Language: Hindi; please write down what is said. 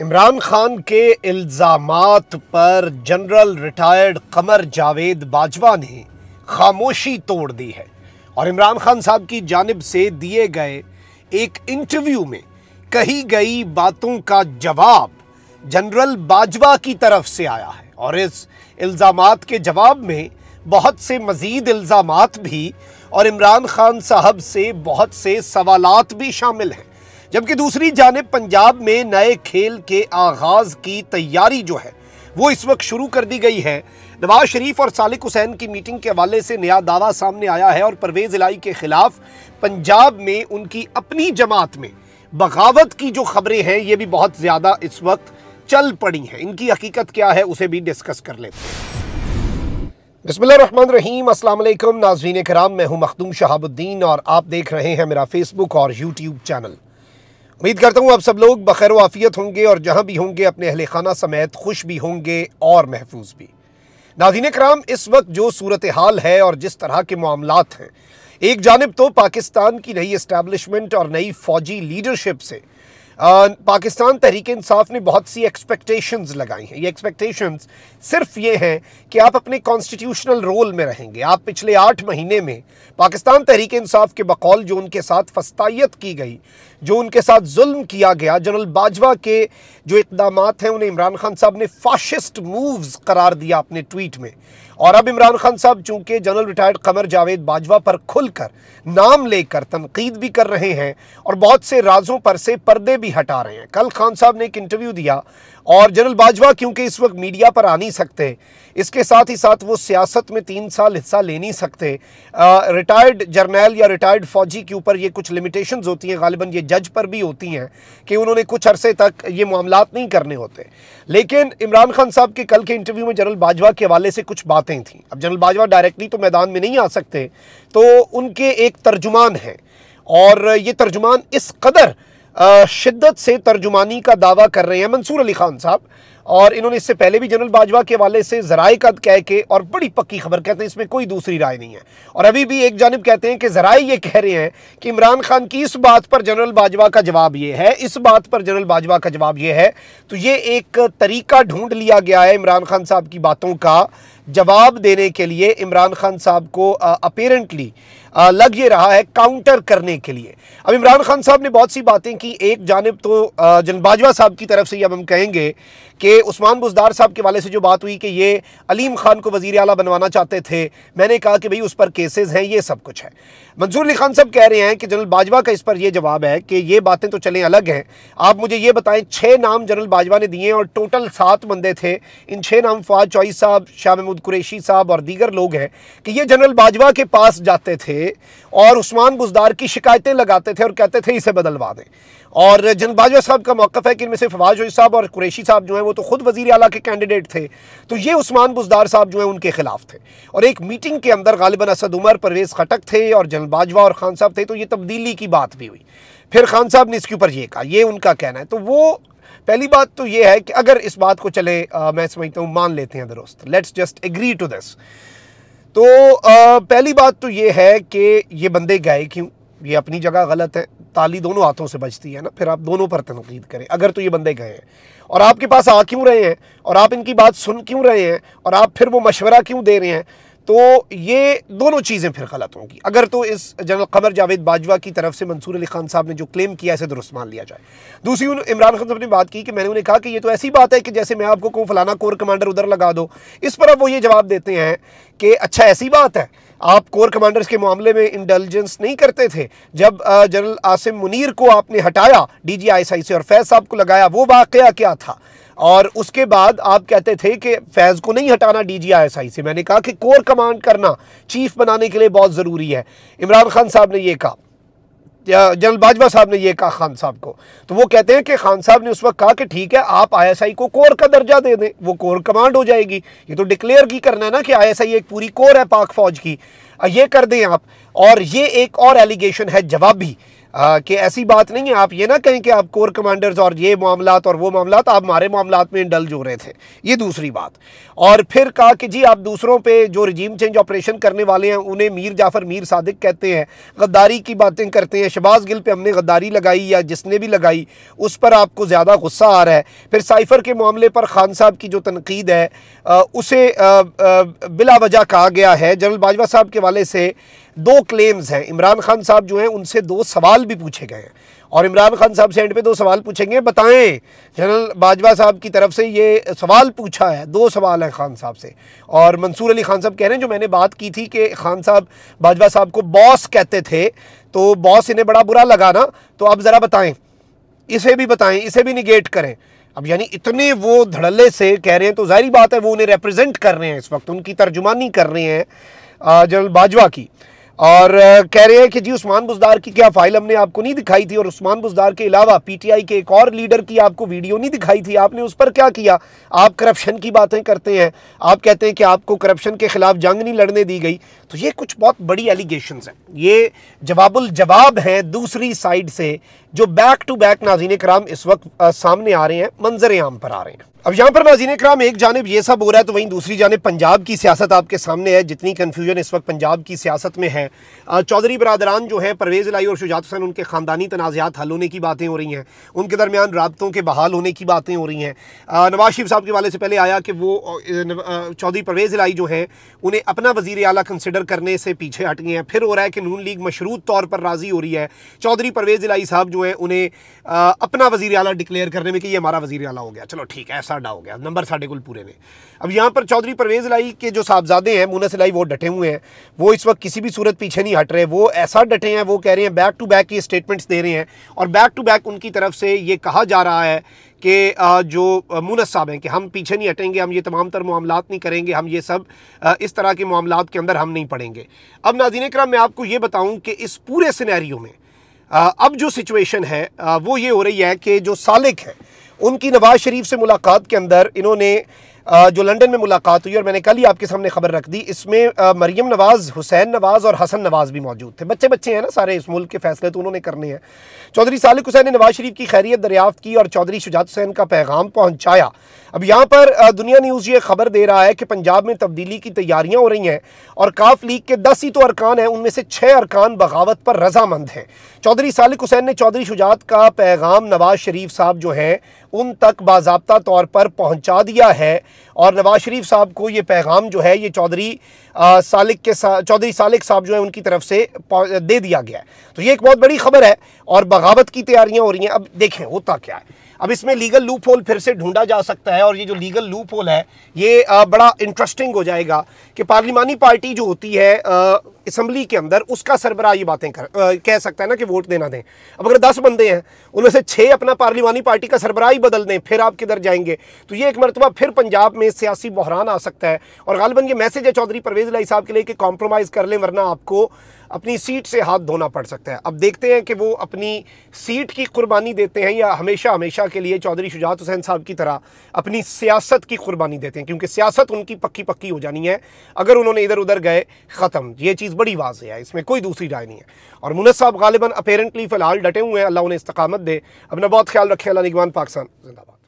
इमरान खान के इल्ज़ाम पर जनरल रिटायर्ड कमर जावेद बाजवा ने खामोशी तोड़ दी है और इमरान खान साहब की जानब से दिए गए एक इंटरव्यू में कही गई बातों का जवाब जनरल बाजवा की तरफ से आया है और इस इल्ज़ाम के जवाब में बहुत से मज़ीद इल्ज़ाम भी और इमरान खान साहब से बहुत से सवालात भी शामिल हैं जबकि दूसरी जानब पंजाब में नए खेल के आगाज़ की तैयारी जो है वो इस वक्त शुरू कर दी गई है नवाज शरीफ और सालिक हुसैन की मीटिंग के हवाले से नया दावा सामने आया है और परवेज़ इलाई के ख़िलाफ़ पंजाब में उनकी अपनी जमात में बगावत की जो खबरें हैं ये भी बहुत ज़्यादा इस वक्त चल पड़ी हैं इनकी हकीकत क्या है उसे भी डिस्कस कर लेते हैं बसमीम अल्लाम नाजरीन कराम मैं हूं मखदूम शहाबुद्दीन और आप देख रहे हैं मेरा फेसबुक और यूट्यूब चैनल उम्मीद करता हूँ आप सब लोग बखैर वाफ़ियत होंगे और जहाँ भी होंगे अपने अहल खाना समेत खुश भी होंगे और महफूज भी नाजीन कराम इस वक्त जो सूरत हाल है और जिस तरह के मामला हैं एक जानब तो पाकिस्तान की नई इस्टेबलिशमेंट और नई फ़ौजी लीडरशिप से पाकिस्तान तहरीक इंसाफ ने बहुत सी एक्सपेक्टेशंस लगाई हैं ये एक्सपेक्टेशंस सिर्फ ये हैं कि आप अपने कॉन्स्टिट्यूशनल रोल में रहेंगे आप पिछले आठ महीने में पाकिस्तान तहरीक इंसाफ के बकौल जो उनके साथ फस्तायत की गई जो उनके साथ जुल्म किया गया जनरल बाजवा के जो इकदाम हैं उन्हें इमरान खान साहब ने फाशिस्ट मूव्स करार दिया अपने ट्वीट में और अब इमरान खान साहब चूंकि जनरल रिटायर्ड कमर जावेद बाजवा पर खुलकर नाम लेकर तनकीद भी कर रहे हैं और बहुत से राजों पर से पर्दे भी भी हटा रहे हैं कल खान साहब ने एक इंटरव्यू दिया और जनरल बाजवा क्योंकि इस वक्त मीडिया पर आ नहीं सकते इसके साथ ही साथ वो सियासत में तीन साल हिस्सा ले नहीं सकते रिटायर्ड जर्नैल या रिटायर्ड फौजी के ऊपर ये कुछ लिमिटेशंस होती हैं गालिबा ये जज पर भी होती हैं कि उन्होंने कुछ अरसे तक ये मामला नहीं करने होते लेकिन इमरान खान साहब के कल के इंटरव्यू में जनरल बाजवा के हवाले से कुछ बातें थी अब जनरल बाजवा डायरेक्टली तो मैदान में नहीं आ सकते तो उनके एक तर्जुमान हैं और ये तर्जुमान इस कदर शिद्दत से तर्जुमानी का दावा कर रहे हैं मंसूर अली खान साहब और इन्होंने इससे पहले भी जनरल बाजवा के हवाले से जराए का कह के और बड़ी पक्की खबर कहते हैं इसमें कोई दूसरी राय नहीं है और अभी भी एक जानब कहते हैं कि जराए ये कह रहे हैं कि इमरान खान की इस बात पर जनरल बाजवा का जवाब ये है इस बात पर जनरल बाजवा का जवाब ये है तो ये एक तरीका ढूंढ लिया गया है इमरान खान साहब की बातों का जवाब देने के लिए इमरान खान साहब को अपेरेंटली लग ये रहा है काउंटर करने के लिए अब इमरान खान साहब ने बहुत सी बातें की एक जानब तो जन बाजवा साहब की तरफ से अब हम कहेंगे कि उस्मान बुजदार साहब के वाले से जो बात हुई कि ये अलीम खान को वजीर अला बनवाना चाहते थे मैंने कहा कि भाई उस पर केसेज हैं ये सब कुछ है मंसूर अली खान साहब कह रहे हैं कि जनरल बाजवा का इस पर यह जवाब है कि ये बातें तो चलें अलग हैं आप मुझे ये बताएं छः नाम जनरल बाजवा ने दिए और टोटल सात बंदे थे इन छः नाम फवाद चौई साहब शाह महमूद कुरैशी साहब और दीगर लोग हैं कि ये जनरल बाजवा के पास जाते थे और उस्मान बुजदार की शिकायतें लगाते थे और कहते थे इसे बदलवा दें और जनरल बाजवा साहब का मौक़ है कि इनमें से फवाज साहब और कुरैशी साहब जो हैं वो तो खुद वजीर अला के कैंडिडेट थे तो ये उस्मान बुजदार साहब जो हैं उनके खिलाफ थे और एक मीटिंग के अंदर गालिबा असद उमर परवेज़ खटक थे और जनरल बाजवा और खान साहब थे तो ये तब्दीली की बात भी हुई फिर खान साहब ने इसके ऊपर ये कहा ये उनका कहना है तो वो पहली बात तो ये है कि अगर इस बात को चले आ, मैं समझता हूँ मान लेते हैं दुरुस्त let's just agree to this तो आ, पहली बात तो ये है कि ये बंदे गए क्यों ये अपनी जगह गलत है ताली दोनों हाथों से बजती है ना फिर आप दोनों पर तनकीद करें अगर तो ये बंदे गए हैं और आपके पास आ क्यों रहे हैं और आप इनकी बात सुन क्यों रहे हैं और आप फिर वो मशवरा क्यों दे रहे हैं तो ये दोनों चीज़ें फिर गलत होंगी अगर तो इस जनरल कमर जावेद बाजवा की तरफ से मंसूर अली खान साहब ने जो क्लेम किया इसे दुरुस्त मान लिया जाए दूसरी इमरान खान साहब ने बात की कि मैंने उन्हें कहा कि ये तो ऐसी बात है कि जैसे मैं आपको कहूँ फलाना कोर कमांडर उधर लगा दो इस पर अब वो ये जवाब देते हैं कि अच्छा ऐसी बात है आप कोर कमांडर्स के मामले में इंटेलिजेंस नहीं करते थे जब जनरल आसिम मुनीर को आपने हटाया आई से और फैज साहब को लगाया वो वाक़ क्या था और उसके बाद आप कहते थे कि फैज़ को नहीं हटाना डीजीआईएसआई से मैंने कहा कि कोर कमांड करना चीफ बनाने के लिए बहुत ज़रूरी है इमरान खान साहब ने यह कहा जनरल बाजवा साहब ने यह कहा खान साहब को तो वो कहते हैं कि खान साहब ने उस वक्त कहा कि ठीक है आप आईएसआई को कोर का दर्जा दे दें वो कोर कमांड हो जाएगी ये तो डिक्लेयर की करना है ना कि आईएसआई एक पूरी कोर है पाक फौज की ये कर दें आप और ये एक और एलिगेशन है जवाब भी कि ऐसी बात नहीं है आप ये ना कहें कि आप कोर कमांडर्स और ये मामला और वो मामला आप हमारे मामला में इंडल्ज हो रहे थे ये दूसरी बात और फिर कहा कि जी आप दूसरों पर जो रिजीम चेंज ऑपरेशन करने वाले हैं उन्हें मीर जाफ़र मीर सादिक कहते हैं गद्दारी की बातें करते हैं शबाज गिल पर हमने गद्दारी लगाई या जिसने भी लगाई उस पर आपको ज़्यादा गुस्सा आ रहा है फिर साइफ़र के मामले पर खान साहब की जो तनकीद है उसे बिला वजह कहा गया है जनरल बाजवा साहब के वाले से दो क्लेम्स हैं इमरान खान साहब जो हैं उनसे दो सवाल भी पूछे गए हैं और इमरान खान साहब से एंड पे दो सवाल पूछेंगे बताएं जनरल बाजवा साहब की तरफ से ये सवाल पूछा है दो सवाल हैं खान साहब से और मंसूर अली खान साहब कह रहे हैं जो मैंने बात की थी कि खान साहब बाजवा साहब को बॉस कहते थे तो बॉस इन्हें बड़ा बुरा लगा ना तो आप ज़रा बताएँ इसे भी बताएं इसे भी निगेट करें अब यानी इतने वो धड़ल्ले से कह रहे हैं तो जाहिर बात है वो उन्हें रिप्रेजेंट कर रहे हैं इस वक्त उनकी तर्जुमानी कर रहे हैं जनरल बाजवा की और कह रहे हैं कि जी उस्मान बुजदार की क्या फाइल हमने आपको नहीं दिखाई थी और उस्मान बुजदार के अलावा पीटीआई के एक और लीडर की आपको वीडियो नहीं दिखाई थी आपने उस पर क्या किया आप करप्शन की बातें करते हैं आप कहते हैं कि आपको करप्शन के खिलाफ जंग नहीं लड़ने दी गई तो ये कुछ बहुत बड़ी एलिगेशन हैं ये जवाबुल जवाब हैं दूसरी साइड से जो बैक टू बैक नाजीन कराम इस वक्त सामने आ रहे हैं मंजर आम पर आ रहे हैं अब यहाँ पर नाजीन कराम एक जानब ये सब हो रहा है तो वहीं दूसरी जानब पंजाब की सियासत आपके सामने है जितनी कन्फ्यूजन इस वक्त पंजाब की सियासत में है चौधरी बरदरान जो हैं परवेज़ लाई और शुजात हुसैन उनके ख़ानदानी तनाज़ात हल होने की बातें हो रही हैं उनके दरमियान रबतों के बहाल होने की बातें हो रही हैं नवाज शरीफ साहब के वाले से पहले आया कि वो चौधरी परवेज़ लाई जो हैं उन्हें अपना वजीर अला कंसिडर करने से पीछे हट गए हैं फिर हो रहा है कि नून लीग मशरूत तौर पर राज़ी हो रही है चौधरी परवेज़ लाई साहब जो हैं उन्हें अपना वजीर अला डिक्लेयर करने में कि ये हमारा वजी अला हो गया चलो ठीक है साढ़ा हो गया नंबर साढ़े कुल पूरे ने अब यहाँ पर चौधरी परवेज़ लाई के जो साहबजादे हैं मुनस लाई वो डटे हुए हैं वो इस वक्त किसी भी सूरत पीछे नहीं हट रहे वो ऐसा डटे हैं वो कह रहे हैं बैक टू बैक ये स्टेटमेंट्स दे रहे हैं और बैक टू बैक उनकी तरफ से ये कहा जा रहा है कि जो मुनस साहब हैं कि हम पीछे नहीं हटेंगे हम ये तमाम तर मामला नहीं करेंगे हम ये सब इस तरह के मामला के अंदर हम नहीं पढ़ेंगे अब नाजीन कराम मैं आपको ये बताऊँ कि इस पूरे सिनेरियो में अब जो सिचुएशन है वो ये हो रही है कि जो सालिक है उनकी नवाज़ शरीफ से मुलाकात के अंदर इन्होंने जो लंदन में मुलाकात हुई और मैंने कल ही आपके सामने खबर रख दी इसमें मरियम नवाज़ हुसैन नवाज़ और हसन नवाज़ भी मौजूद थे बच्चे बच्चे हैं ना सारे इस मुल्क के फैसले तो उन्होंने करने हैं चौधरी सालिक हुसैन ने नवाज शरीफ की खैरियत दरियाफ्त की और चौधरी शुजात हुसैन का पैगाम पहुँचाया अब यहाँ पर दुनिया न्यूज़ ये खबर दे रहा है कि पंजाब में तब्दीली की तैयारियाँ हो रही हैं और काफ लीग के दस ही तो अरकान हैं उनमें से छः अरकान बगावत पर रजामंद हैं चौधरी सालिक हुसैन ने चौधरी शुजात का पैगाम नवाज शरीफ साहब जो हैं उन तक बाबा तौर पर पहुँचा दिया है और नवाज शरीफ साहब को ये पैगाम जो है ये चौधरी सालिक के सा, चौधरी सालिक साहब जो है उनकी तरफ से दे दिया गया है तो ये एक बहुत बड़ी खबर है और बगावत की तैयारियाँ हो रही हैं अब देखें होता क्या है अब इसमें लीगल लूप होल फिर से ढूंढा जा सकता है और ये जो लीगल लूप होल है ये बड़ा इंटरेस्टिंग हो जाएगा कि पार्लिमानी पार्टी जो होती है असम्बली के अंदर उसका सरबरा ये बातें कर आ, कह सकता है ना कि वोट देना दें अब अगर दस बंदे हैं उनमें से छः अपना पार्लिमानी पार्टी का सरबरा ही बदल दें फिर आप किधर जाएंगे तो ये एक मरतबा फिर पंजाब में सियासी बहरान आ सकता है और गालबन ये मैसेज है चौधरी परवेज लाई साहब के लिए कि कॉम्प्रोमाइज़ कर लें वरना आपको अपनी सीट से हाथ धोना पड़ सकता है अब देखते हैं कि वो अपनी सीट की कुर्बानी देते हैं या हमेशा हमेशा के लिए चौधरी शुजात हुसैन साहब की तरह अपनी सियासत की कुर्बानी देते हैं क्योंकि सियासत उनकी पक्की पक्की हो जानी है अगर उन्होंने इधर उधर गए ख़त्म ये चीज़ चीज़ बड़ी वाजह है इसमें कोई दूसरी राय नहीं है और मुनस साहब गालिबा अपेरेंटली फ़िलहाल डटे हुए हैं अल्लाह उन्हें इस्तकामत दे अपना बहुत ख्याल रखें अल्लाह निगवान पाकिस्तान जिंदाबाद